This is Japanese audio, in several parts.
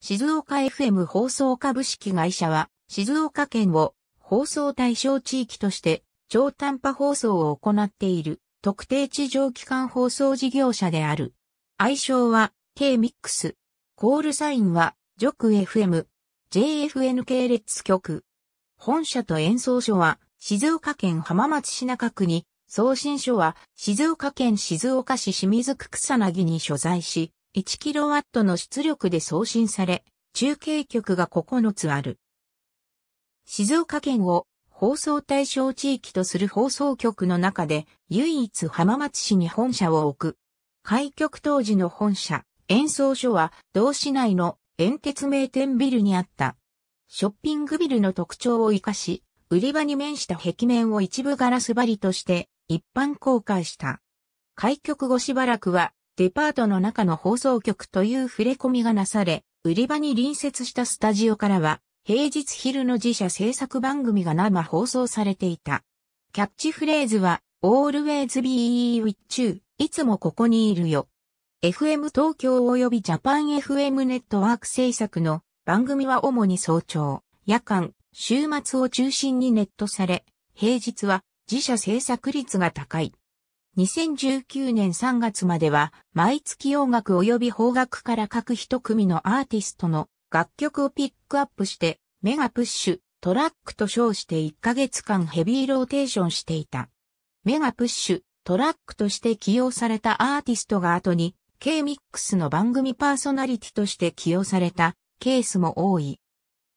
静岡 FM 放送株式会社は、静岡県を放送対象地域として超短波放送を行っている特定地上機関放送事業者である。愛称は K-MIX。コールサインは j o ク f m JFN 系列局。本社と演奏所は静岡県浜松市中区に、送信所は静岡県静岡市清水区草薙に所在し、1kW の出力で送信され、中継局が9つある。静岡県を放送対象地域とする放送局の中で唯一浜松市に本社を置く。開局当時の本社、演奏所は同市内の煙鉄名店ビルにあった。ショッピングビルの特徴を活かし、売り場に面した壁面を一部ガラス張りとして一般公開した。開局後しばらくはデパートの中の放送局という触れ込みがなされ、売り場に隣接したスタジオからは、平日昼の自社制作番組が生放送されていた。キャッチフレーズは、always be with you, いつもここにいるよ。FM 東京及びジャパン FM ネットワーク制作の番組は主に早朝、夜間、週末を中心にネットされ、平日は自社制作率が高い。2019年3月までは、毎月洋楽及び邦楽から各一組のアーティストの楽曲をピックアップして、メガプッシュ、トラックと称して1ヶ月間ヘビーローテーションしていた。メガプッシュ、トラックとして起用されたアーティストが後に、K-MIX の番組パーソナリティとして起用されたケースも多い。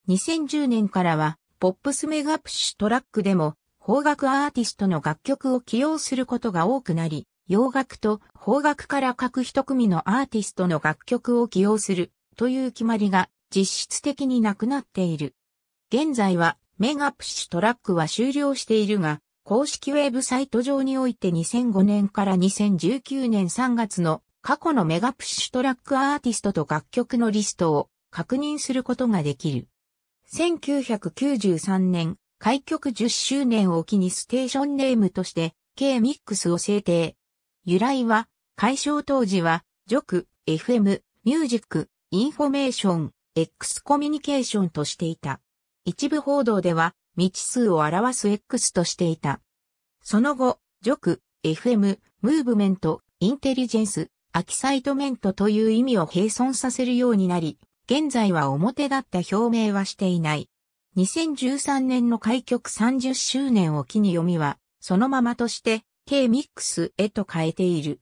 2010年からは、ポップスメガプッシュトラックでも邦楽アーティストの楽曲を起用することが多くなり、洋楽と邦楽から各一組のアーティストの楽曲を起用するという決まりが実質的になくなっている。現在はメガプッシュトラックは終了しているが、公式ウェブサイト上において2005年から2019年3月の過去のメガプッシュトラックアーティストと楽曲のリストを確認することができる。1993年、開局10周年を機にステーションネームとして K-MIX を制定。由来は、解消当時は、ジョク、FM、ミュージック、インフォメーション、X コミュニケーションとしていた。一部報道では、未知数を表す X としていた。その後、ジョク、FM、ムーブメント、インテリジェンス、アキサイトメントという意味を併存させるようになり、現在は表立った表明はしていない。2013年の開局30周年を機に読みは、そのままとして、K-MIX へと変えている。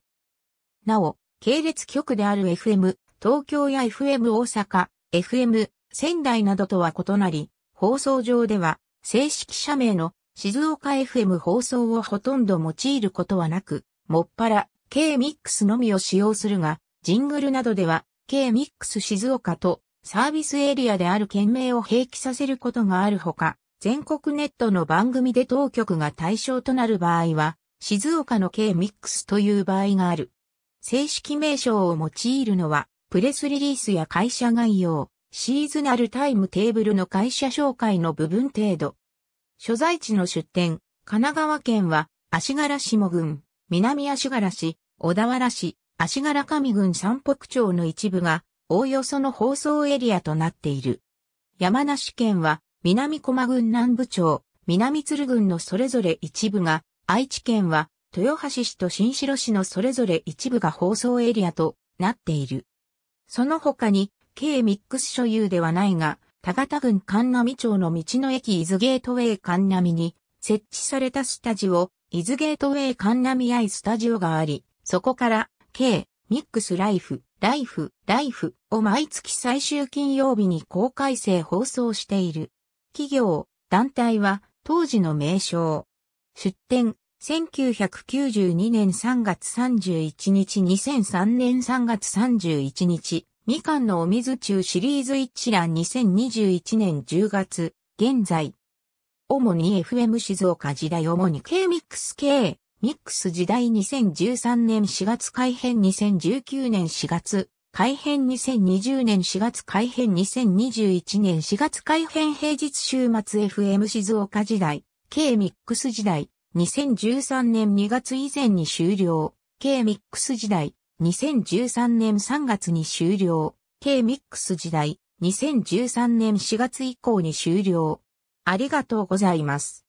なお、系列局である FM、東京や FM 大阪、FM、仙台などとは異なり、放送上では、正式社名の静岡 FM 放送をほとんど用いることはなく、もっぱら K-MIX のみを使用するが、ジングルなどでは K-MIX 静岡とサービスエリアである県名を併記させることがあるほか、全国ネットの番組で当局が対象となる場合は、静岡の K ミックスという場合がある。正式名称を用いるのは、プレスリリースや会社概要、シーズナルタイムテーブルの会社紹介の部分程度。所在地の出店、神奈川県は、足柄下郡、南足柄市、小田原市、足柄上郡三北町の一部が、おおよその放送エリアとなっている。山梨県は南駒郡南部町、南鶴郡のそれぞれ一部が、愛知県は豊橋市と新城市のそれぞれ一部が放送エリアとなっている。その他に、K ミックス所有ではないが、田形郡神波町の道の駅伊豆ゲートウェイ神波に設置されたスタジオ、伊豆ゲートウェイ神波アイスタジオがあり、そこから、K ミックスライフ、ライフ、ライフを毎月最終金曜日に公開生放送している。企業、団体は当時の名称。出展、1992年3月31日2003年3月31日、みかんのお水中シリーズ一覧2021年10月、現在。主に FM 静岡時代主に k m i ス K、ミックス時代2013年4月改編2019年4月改編2020年4月改編2021年4月改編平日週末 FM 静岡時代、K ミックス時代、2013年2月以前に終了、K ミックス時代、2013年3月に終了、K ミックス時代、2013年4月以降に終了。ありがとうございます。